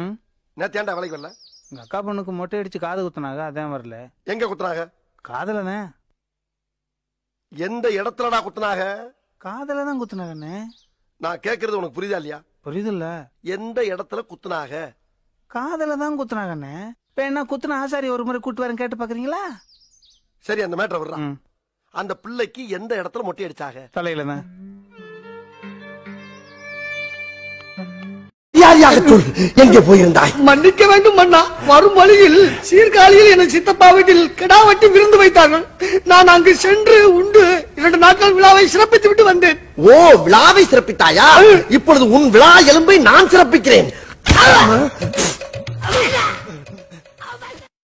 ம் நேத்து வேலைக்கு வரல எங்க அக்கா பொண்ணுக்கு மொட்டை அடிச்சு காது குத்துனாங்க அதான் வரல எங்க குத்துனாங்க காதலண்ணே எந்த இடத்துலடா குத்துனாங்க காதல தான் குத்துனாங்கண்ணே நான் கேக்குறது உனக்கு புரியுதா இல்லையா புரியுது இல்ல எந்த இடத்துல குத்துனாங்க காதல தான் குத்துனாங்கண்ணே இப்ப என்ன குத்துன ஆசாரி ஒரு முறை கூட்டு வரேன் கேட்டு பாக்குறீங்களா சரி அந்த மேட்டர் வர்றான் அந்த பிள்ளைக்கு எந்த இடத்துல மொட்டை அடிச்சாங்க தலையில தான் மரியாதையாக சொல் எங்கே போயிருந்தாய் மன்னிக்க வேண்டும் அண்ணா வரும் வழியில் சீர்காழியில் என சித்தப்பா வீட்டில் கிடாவட்டி விருந்து வைத்தார்கள் நான் அங்கு சென்று உண்டு இரண்டு நாட்கள் விழாவை சிறப்பித்து விட்டு வந்தேன் ஓ விழாவை சிறப்பித்தாயா இப்பொழுது உன் விழா எலும்பை நான் சிறப்பிக்கிறேன்